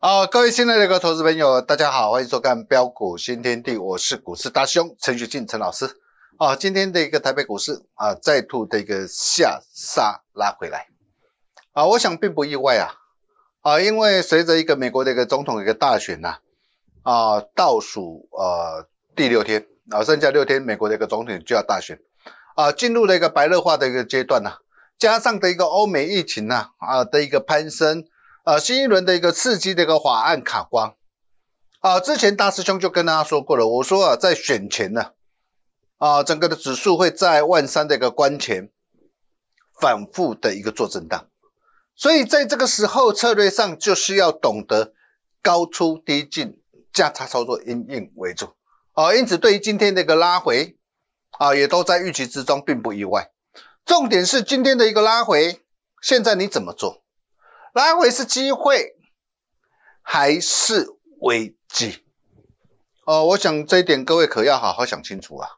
啊，各位新来的一个投资朋友，大家好，欢迎收看标股新天地，我是股市大兄陈学进陈老师。啊，今天的一个台北股市啊再度的一个下杀拉回来，啊，我想并不意外啊，啊，因为随着一个美国的一个总统一个大选呐，啊，倒数呃第六天啊，剩下六天，美国的一个总统就要大选啊，进入了一个白热化的一个阶段呐，加上的一个欧美疫情呐啊的一个攀升。呃，新一轮的一个刺激的一个法案卡关啊，之前大师兄就跟大家说过了，我说啊，在选前呢啊，整个的指数会在万三的一个关前反复的一个做震荡，所以在这个时候策略上就是要懂得高出低进价差操作，应为主啊，因此对于今天的一个拉回啊，也都在预期之中，并不意外。重点是今天的一个拉回，现在你怎么做？拉回是机会还是危机？哦，我想这一点各位可要好好想清楚啊！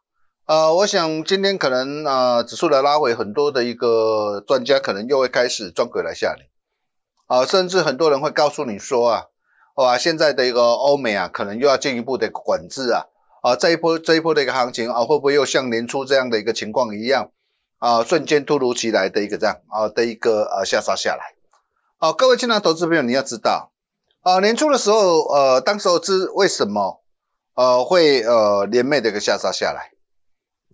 啊，我想今天可能啊，指数的拉回，很多的一个专家可能又会开始装鬼来吓你啊，甚至很多人会告诉你说啊，哇，现在的一个欧美啊，可能又要进一步的管制啊啊，这一波这一波的一个行情啊，会不会又像年初这样的一个情况一样啊，瞬间突如其来的一个这样啊的一个啊下杀下来？哦，各位爱的投资朋友，你要知道，啊年初的时候，呃，当时是为什么，呃，会呃连袂的一个下杀下来，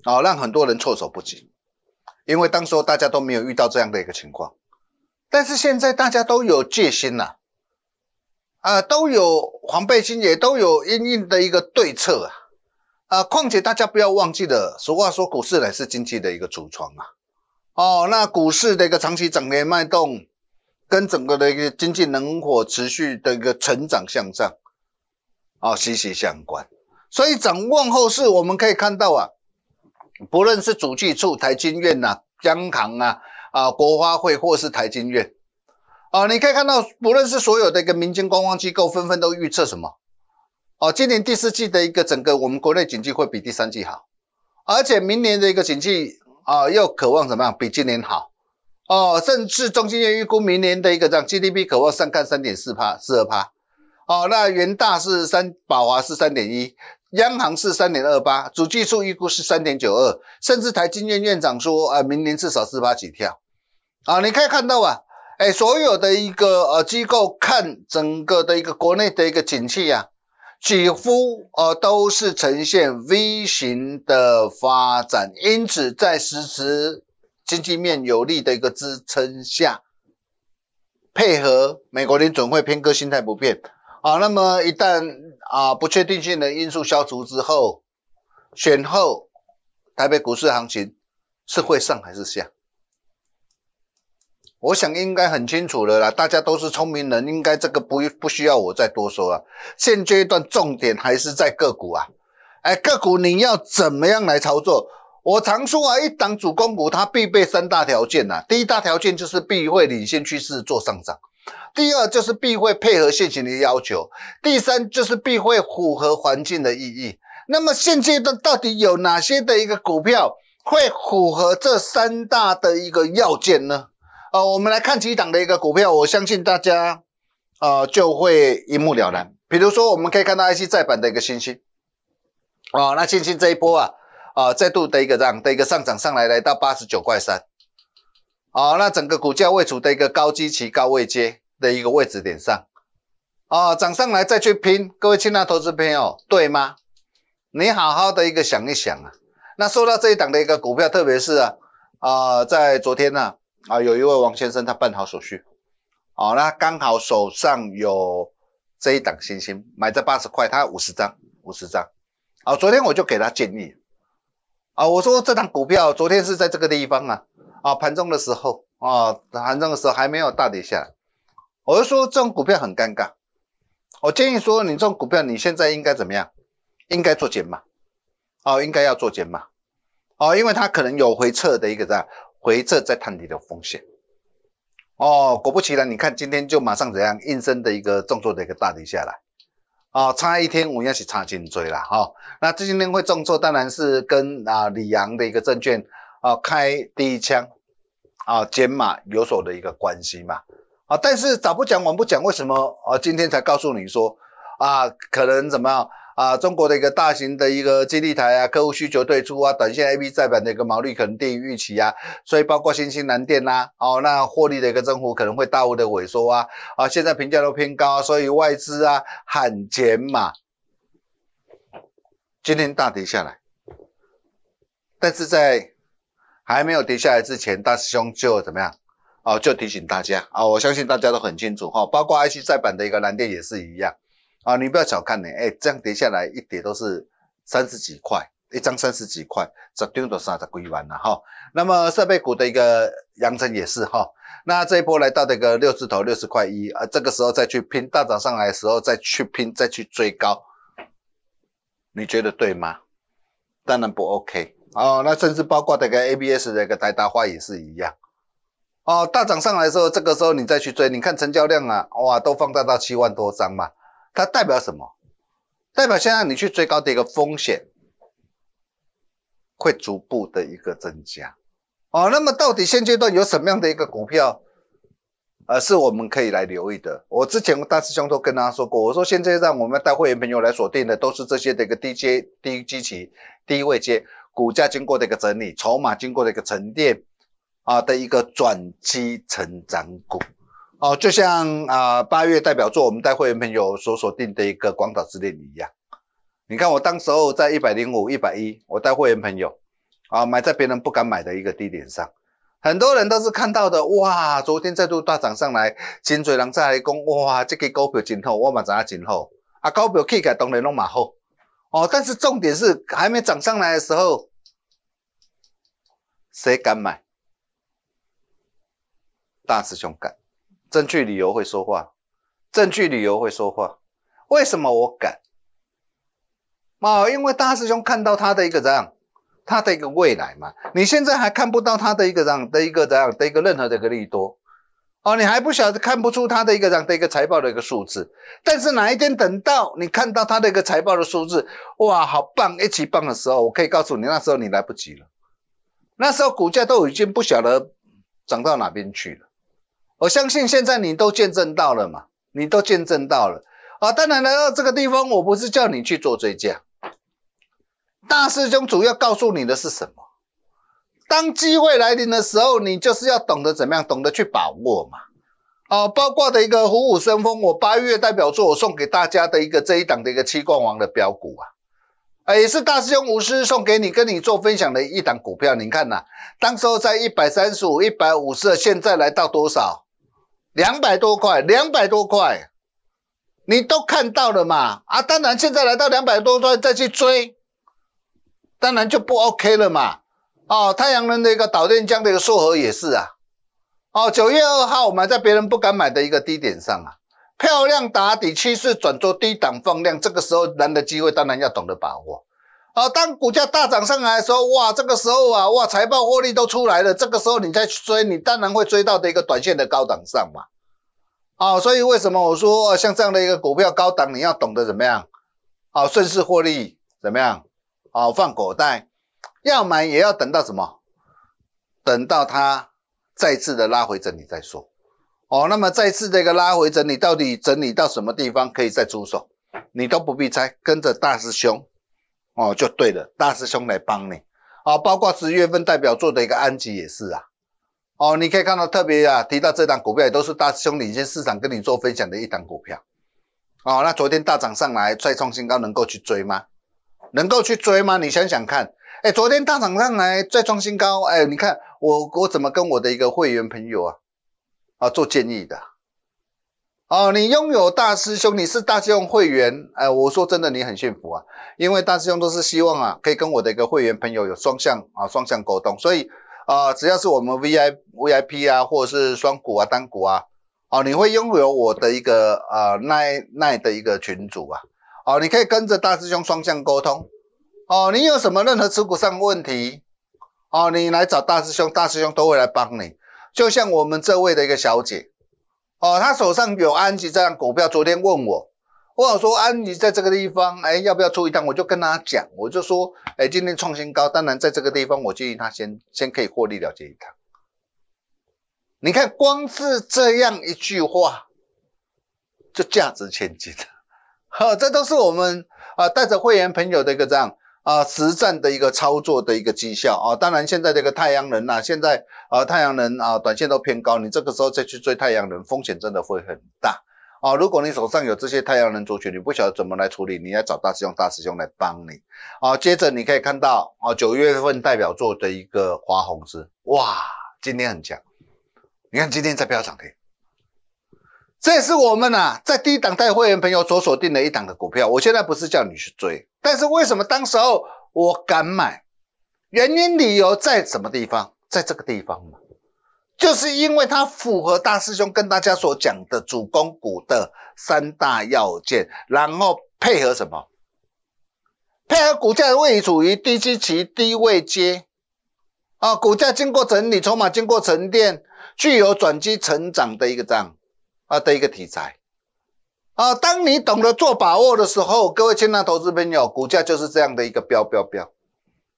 啊，让很多人措手不及，因为当时大家都没有遇到这样的一个情况，但是现在大家都有戒心啦，啊，都有防备心，也都有相应的一个对策啊，啊，况且大家不要忘记了，俗话说股市乃是经济的一个橱窗啊，哦，那股市的一个长期整年脉动。跟整个的一个经济能否持续的一个成长向上啊息息相关，所以展望后市我们可以看到啊，不论是主计处、台金院呐、央行啊、啊国花会或是台金院，啊你可以看到不论是所有的一个民间观光机构纷纷都预测什么，哦，今年第四季的一个整个我们国内经济会比第三季好，而且明年的一个经济啊又渴望怎么样比今年好。哦，甚至中金院预估明年的一个样 G D P 渴望上看三点四趴四二帕。哦，那元大是三，宝华是三点一，央行是三点二八，主技数预估是三点九二，甚至台金院院长说，呃，明年至少四八起跳，啊，你可以看到啊，哎，所有的一个呃机构看整个的一个国内的一个景气啊，几乎呃都是呈现 V 型的发展，因此在时经济面有利的一个支撑下，配合美国联准会偏鸽心态不变，好，那么一旦啊不确定性的因素消除之后，选后台北股市行情是会上还是下？我想应该很清楚了啦，大家都是聪明人，应该这个不不需要我再多说了。现阶段重点还是在个股啊，哎个股你要怎么样来操作？我常说啊，一档主攻股它必备三大条件呐。第一大条件就是必会领先趋势做上涨，第二就是必会配合现行的要求，第三就是必会符合环境的意义。那么现阶段到底有哪些的一个股票会符合这三大的一个要件呢？啊，我们来看几档的一个股票，我相信大家啊就会一目了然。比如说我们可以看到 I C 再版的一个星星，哦，那星星这一波啊。啊，再度的一个涨，的一个上涨上来，来到八十九块三。好，那整个股价位处的一个高基期、高位阶的一个位置点上。啊，涨上来再去拼，各位亲爱的投资朋友，对吗？你好好的一个想一想啊。那说到这一档的一个股票，特别是啊啊，在昨天呢啊，有一位王先生他办好手续，好，那刚好手上有这一档星星，买在八十块，他五十张，五十张。好，昨天我就给他建议。啊，我说这档股票昨天是在这个地方啊，啊盘中的时候啊盘中的时候还没有大跌下，我就说这种股票很尴尬，我建议说你这种股票你现在应该怎么样？应该做减码，哦应该要做减码，哦因为它可能有回撤的一个在回撤在探底的风险，哦果不其然你看今天就马上怎样应声的一个重挫的一个大跌下来。啊，差一天我们要去插颈椎了哈。那今天会重挫，当然是跟啊，李阳的一个证券啊开第一枪啊减码有所的一个关系嘛。啊，但是早不讲，晚不讲，为什么啊？今天才告诉你说啊，可能怎么样？啊，中国的一个大型的一个基地台啊，客户需求退出啊，短线 A B 再版的一个毛利可能低于预期啊，所以包括新兴蓝电呐，哦，那获利的一个增幅可能会大幅的萎缩啊，啊，现在评价都偏高，所以外资啊喊减嘛，今天大跌下来，但是在还没有跌下来之前，大师兄就怎么样？哦，就提醒大家啊，我相信大家都很清楚哈，包括 I c 再版的一个蓝电也是一样。啊，你不要小看呢，哎，这样叠下来一叠都是三十几块，一张三十几块，这张都三十几万了哈。那么设备股的一个扬晨也是哈，那这一波来到的一个六字头六十块一，啊，这个时候再去拼大涨上来的时候再去拼再去追高，你觉得对吗？当然不 OK，哦，那甚至包括这个 ABS 的一个台达化也是一样，哦，大涨上来的时候，这个时候你再去追，你看成交量啊，哇，都放大到七万多张嘛。它代表什么？代表现在你去追高的一个风险会逐步的一个增加。哦，那么到底现阶段有什么样的一个股票，呃，是我们可以来留意的？我之前大师兄都跟大家说过，我说现在让我们带会员朋友来锁定的都是这些的一个低阶、低基期、低位阶股价经过的一个整理，筹码经过的一个沉淀，啊的一个转机成长股。哦，就像啊八月代表作，我们带会员朋友所锁定的一个广岛之恋一样。你看我当时候在一百零五、一百一，我带会员朋友啊买在别人不敢买的一个低点上。很多人都是看到的，哇，昨天再度大涨上来，金嘴狼再来攻哇，这个股票真好，我嘛知道真好，啊股票起价当然拢蛮好。哦，但是重点是还没涨上来的时候，谁敢买？大师兄敢。证据理由会说话，证据理由会说话，为什么我敢？哦，因为大师兄看到他的一个这样，他的一个未来嘛。你现在还看不到他的一个这样的一个这样的一个任何的一个利多，哦，你还不晓得看不出他的一个这样的一个财报的一个数字。但是哪一天等到你看到他的一个财报的数字，哇，好棒，一级棒的时候，我可以告诉你，那时候你来不及了，那时候股价都已经不晓得涨到哪边去了。我相信现在你都见证到了嘛，你都见证到了啊！当然来到这个地方我不是叫你去做追加。大师兄主要告诉你的是什么？当机会来临的时候，你就是要懂得怎么样，懂得去把握嘛。哦，包括的一个虎虎生风，我八月代表作，我送给大家的一个这一档的一个七冠王的标股啊，啊，也是大师兄无私送给你，跟你做分享的一档股票。你看呐，当时候在一百三十五、一百五十，现在来到多少？两百多块，两百多块，你都看到了嘛？啊，当然现在来到两百多块再去追，当然就不 OK 了嘛。哦，太阳能的一个导电浆的一个缩合也是啊。哦，九月二号我们在别人不敢买的一个低点上啊，漂亮打底趋势转做低档放量，这个时候人的机会当然要懂得把握。好，当股价大涨上来候，哇，这个时候啊，哇，财报获利都出来了，这个时候你再去追，你当然会追到的一个短线的高档上嘛。啊，所以为什么我说像这样的一个股票高档，你要懂得怎么样，好顺势获利，怎么样，好放狗带，要买也要等到什么？等到它再次的拉回整理再说。哦，那么再次的一个拉回整理，到底整理到什么地方可以再出手？你都不必猜，跟着大师兄。哦，就对了，大师兄来帮你。啊，包括十一月份代表作的一个安吉也是啊。哦，你可以看到特别啊提到这档股票也都是大师兄领先市场跟你做分享的一档股票。哦，那昨天大涨上来再创新高，能够去追吗？能够去追吗？你想想看，哎，昨天大涨上来再创新高，哎，你看我我怎么跟我的一个会员朋友啊啊做建议的。哦，你拥有大师兄，你是大师兄会员，哎，我说真的，你很幸福啊，因为大师兄都是希望啊，可以跟我的一个会员朋友有双向啊双向沟通，所以啊，只要是我们 V I V I P 啊，或者是双股啊、单股啊，哦，你会拥有我的一个啊耐耐的一个群主啊，哦，你可以跟着大师兄双向沟通，哦，你有什么任何持股上问题，哦，你来找大师兄，大师兄都会来帮你，就像我们这位的一个小姐。哦，他手上有安吉这样股票，昨天问我，或者说安吉在这个地方，哎，要不要出一单？我就跟他讲，我就说，哎，今天创新高，当然在这个地方，我建议他先先可以获利了结一趟。你看，光是这样一句话，就价值千金了。哈，这都是我们啊带着会员朋友的一个这样。啊，实战的一个操作的一个绩效啊，当然现在这个太阳能啊，现在啊太阳能啊短线都偏高，你这个时候再去追太阳能，风险真的会很大啊。如果你手上有这些太阳能族群，你不晓得怎么来处理，你要找大师兄大师兄来帮你啊。接着你可以看到啊九月份代表作的一个华宏是，哇，今天很强，你看今天在飙涨停。这也是我们啊，在低档带会员朋友所锁定的一档的股票。我现在不是叫你去追，但是为什么当时候我敢买？原因理由在什么地方？在这个地方嘛，就是因为它符合大师兄跟大家所讲的主攻股的三大要件，然后配合什么？配合股价位处于低基期低位阶啊，股价经过整理，筹码经过沉淀，具有转机成长的一个涨。啊的一个题材啊，当你懂得做把握的时候，各位亲爱的投资朋友，股价就是这样的一个飙飙飙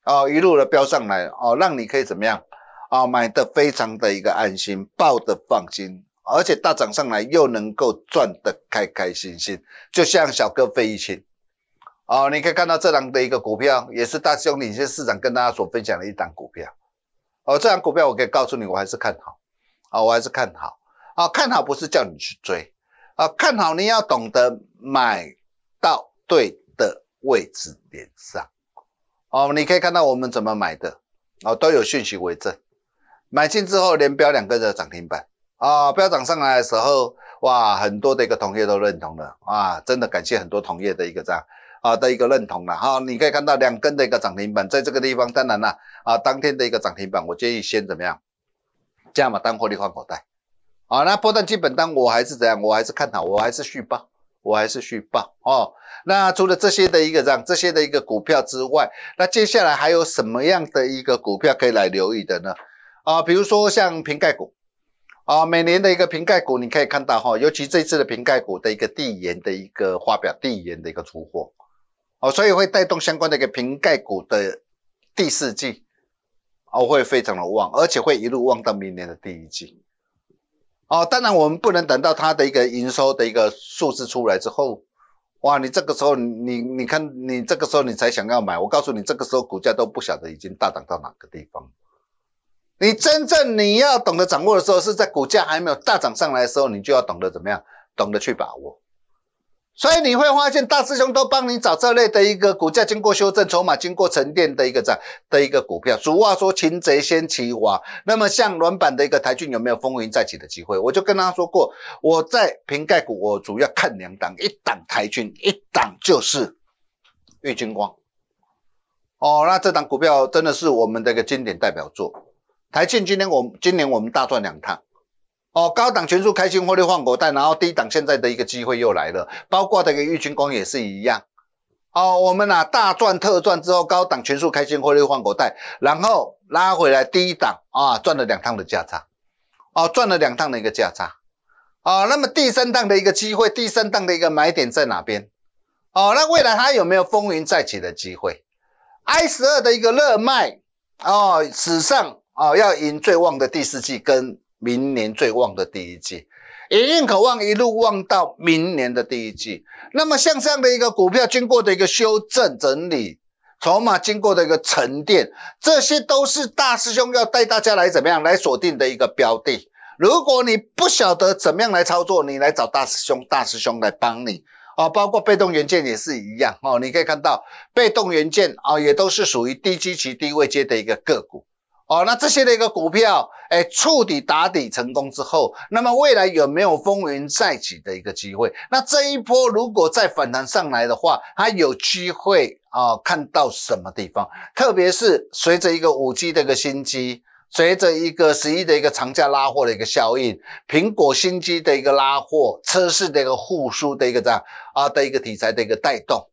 啊，一路的飙上来哦，让你可以怎么样啊买的非常的一个安心，抱的放心，而且大涨上来又能够赚的开开心心。就像小哥费玉清哦，你可以看到这档的一个股票，也是大师兄领先市场跟大家所分享的一档股票哦，这档股票我可以告诉你，我还是看好，啊，我还是看好。啊，看好不是叫你去追，啊，看好你要懂得买到对的位置点上，哦，你可以看到我们怎么买的，哦，都有讯息为证，买进之后连标两根的涨停板，啊，标涨上来的时候，哇，很多的一个同业都认同了，啊，真的感谢很多同业的一个这样。啊的一个认同了，哈，你可以看到两根的一个涨停板，在这个地方当然了，啊，当天的一个涨停板，我建议先怎么样，这样嘛，单获利放口袋。好，那波段基本单我还是怎样？我还是看好，我还是续报，我还是续报哦。那除了这些的一个这样，这些的一个股票之外，那接下来还有什么样的一个股票可以来留意的呢？啊，比如说像瓶盖股啊，每年的一个瓶盖股你可以看到哈，尤其这次的瓶盖股的一个地延的一个发表，地延的一个出货哦，所以会带动相关的一个瓶盖股的第四季哦，会非常的旺，而且会一路旺到明年的第一季。哦，当然我们不能等到它的一个营收的一个数字出来之后，哇，你这个时候你你看你这个时候你才想要买，我告诉你，这个时候股价都不晓得已经大涨到哪个地方。你真正你要懂得掌握的时候，是在股价还没有大涨上来的时候，你就要懂得怎么样，懂得去把握。所以你会发现大师兄都帮你找这类的一个股价经过修正、筹码经过沉淀的一个这样的一个股票。俗话说擒贼先擒王，那么像软板的一个台骏有没有风云再起的机会？我就跟他说过，我在瓶盖股我主要看两档，一档台骏，一档就是玉金光。哦，那这档股票真的是我们的一个经典代表作。台庆今天我今年我们大赚两趟。哦，高档全数开新获利换股贷，然后低档现在的一个机会又来了，包括这个玉军光也是一样。哦，我们啊大赚特赚之后，高档全数开新获利换股贷，然后拉回来低档啊赚了两趟的价差，哦赚了两趟的一个价差。哦，那么第三档的一个机会，第三档的一个买点在哪边？哦，那未来它有没有风云再起的机会？I 十二的一个热卖，哦史上哦要赢最旺的第四季跟。明年最旺的第一季，也宁可望一路旺到明年的第一季。那么像这样的一个股票，经过的一个修正整理，筹码经过的一个沉淀，这些都是大师兄要带大家来怎么样来锁定的一个标的。如果你不晓得怎么样来操作，你来找大师兄，大师兄来帮你啊。包括被动元件也是一样哦，你可以看到被动元件啊，也都是属于低基期、低位阶的一个个股。哦，那这些的一个股票，哎，触底打底成功之后，那么未来有没有风云再起的一个机会？那这一波如果再反弹上来的话，它有机会啊，看到什么地方？特别是随着一个五 G 的一个新机，随着一个十一的一个长假拉货的一个效应，苹果新机的一个拉货，车市的一个复苏的一个这样啊的一个题材的一个带动，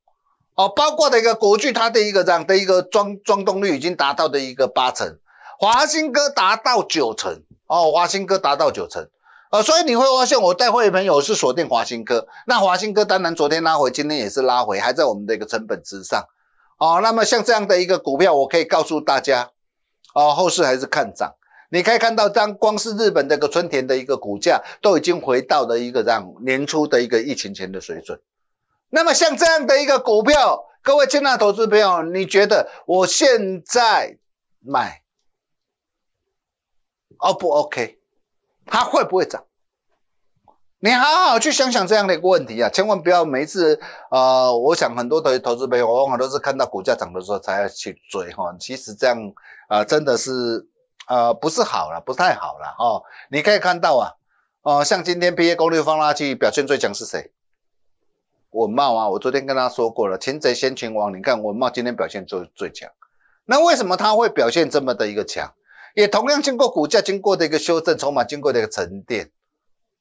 哦，包括的一个国剧，它的一个这样的一个装装动率已经达到的一个八成。华兴哥达到九成哦，华兴哥达到九成，哦，所以你会发现我带会的朋友是锁定华兴哥，那华兴哥当然昨天拉回，今天也是拉回，还在我们的一个成本之上，哦，那么像这样的一个股票，我可以告诉大家，哦，后市还是看涨。你可以看到，当光是日本这个春田的一个股价，都已经回到了一个这样年初的一个疫情前的水准。那么像这样的一个股票，各位接纳投资朋友，你觉得我现在买？O 不 OK，它会不会涨？你好好去想想这样的一个问题啊，千万不要每一次呃，我想很多投投资朋友往往都是看到股价涨的时候才要去追哈，其实这样啊真的是啊不是好了，不太好了哦。你可以看到啊，哦像今天 P A 功率放垃圾表现最强是谁？文茂啊，我昨天跟他说过了，擒贼先擒王，你看文茂今天表现最最强，那为什么他会表现这么的一个强？也同样经过股价经过的一个修正，筹码经过的一个沉淀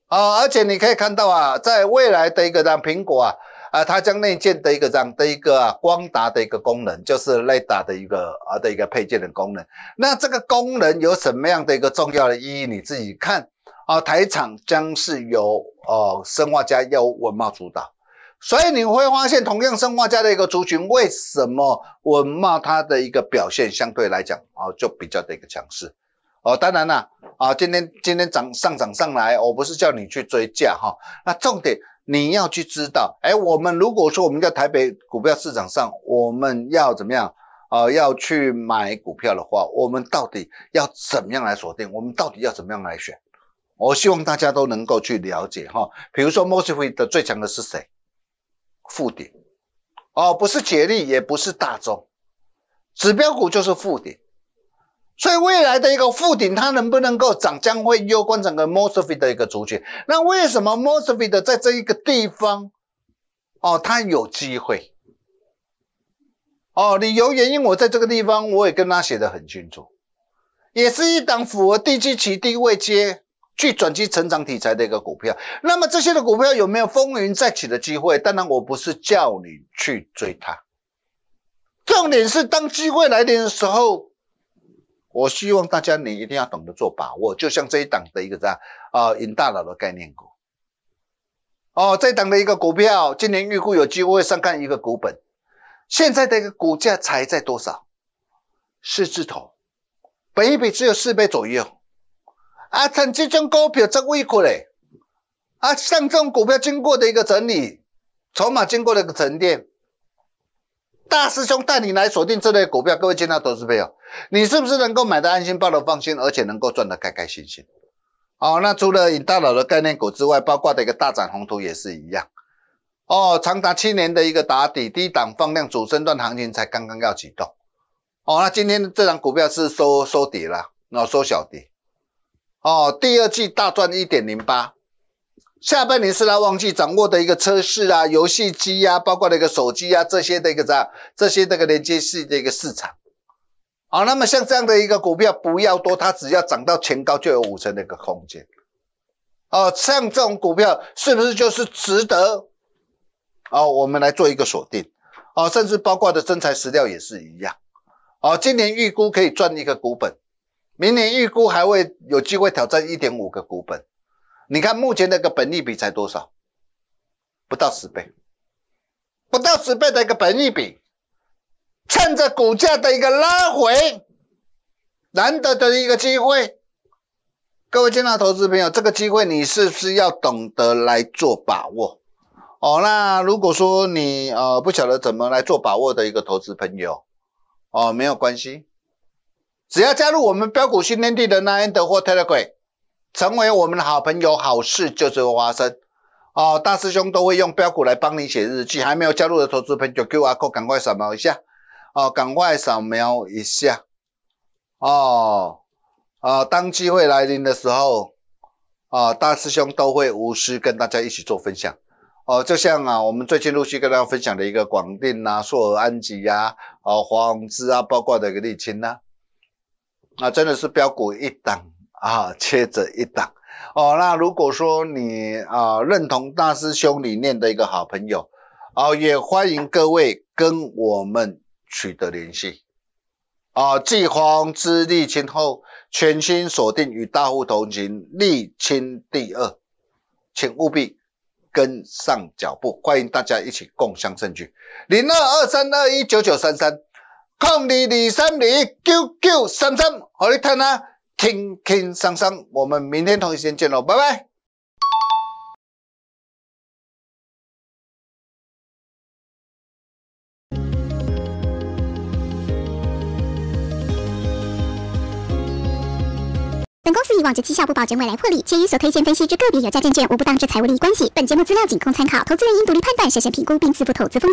啊，而且你可以看到啊，在未来的一个让苹果啊啊，它将内建的一个这样的一个光达的一个功能，就是雷达的一个啊的一个配件的功能，那这个功能有什么样的一个重要的意义？你自己看啊，台厂将是由呃生化加由文茂主导。所以你会发现，同样生化家的一个族群，为什么文茂它的一个表现相对来讲啊就比较的一个强势哦。当然啦，啊今天今天涨上涨上来，我不是叫你去追价哈。那重点你要去知道，哎，我们如果说我们在台北股票市场上，我们要怎么样啊要去买股票的话，我们到底要怎么样来锁定？我们到底要怎么样来选？我希望大家都能够去了解哈。比如说 m o s i e 的最强的是谁？负顶哦，不是解力，也不是大众，指标股就是负顶，所以未来的一个负顶，它能不能够涨，将会攸关整个 m o s e t 的一个主角。那为什么 m o s f e 的在这一个地方，哦，它有机会，哦，理由原因我在这个地方，我也跟他写的很清楚，也是一档符合地基期地位阶。去转机成长题材的一个股票，那么这些的股票有没有风云再起的机会？当然我不是叫你去追它，重点是当机会来临的时候，我希望大家你一定要懂得做把握。就像这一档的一个样啊引大佬的概念股，哦这一档的一个股票，今年预估有机会上看一个股本，现在的一股价才在多少？四字头，本一比只有四倍左右。啊，趁这种股票再回过嘞，啊，像这种股票经过的一个整理，筹码经过的一个沉淀，大师兄带你来锁定这类股票，各位见到投资朋友，你是不是能够买的安心、抱的放心，而且能够赚的开开心心？哦，那除了尹大佬的概念股之外，包括的一个大展宏图也是一样。哦，长达七年的一个打底，低档放量主升段行情才刚刚要启动。哦，那今天这档股票是收收跌了，哦，收小跌。哦，第二季大赚一点零八，下半年是它旺季掌握的一个车市啊、游戏机呀、包括那个手机啊这些的一个这样，这些那个连接器的一个市场。好，那么像这样的一个股票不要多，它只要涨到前高就有五成的一个空间。哦，像这种股票是不是就是值得？哦，我们来做一个锁定。哦，甚至包括的真材实料也是一样。哦，今年预估可以赚一个股本。明年预估还会有机会挑战一点五个股本，你看目前那个本利比才多少？不到十倍，不到十倍的一个本利比，趁着股价的一个拉回，难得的一个机会，各位敬爱投资朋友，这个机会你是不是要懂得来做把握？哦，那如果说你呃不晓得怎么来做把握的一个投资朋友，哦没有关系。只要加入我们标股新天地的那恩德或 Telegram，成为我们的好朋友，好事就会发生。哦，大师兄都会用标股来帮你写日记。还没有加入的投资朋友，Q 阿哥，赶快扫描一下。哦，赶快扫描一下。哦，啊，当机会来临的时候，啊，大师兄都会无私跟大家一起做分享。哦，就像啊，我们最近陆续跟大家分享的一个广电啊、硕安吉呀、啊华宏资啊，包括的一个沥青啊。啊，真的是标股一档啊，接着一档哦。那如果说你啊认同大师兄理念的一个好朋友哦，也欢迎各位跟我们取得联系啊。继黄之立，青后全新锁定与大户同行，立清第二，请务必跟上脚步，欢迎大家一起共享盛举。零二二三二一九九三三。空二二三二九九三三，好以听啦，轻轻松松。我们明天同一时间见喽，拜拜。本公司以往站绩效不保证未来获利，且与所推荐分析之个别有价证券无不当之财务利益关系。本节目资料仅供参考，投资人应独立判断、审慎评估并自负投资风险。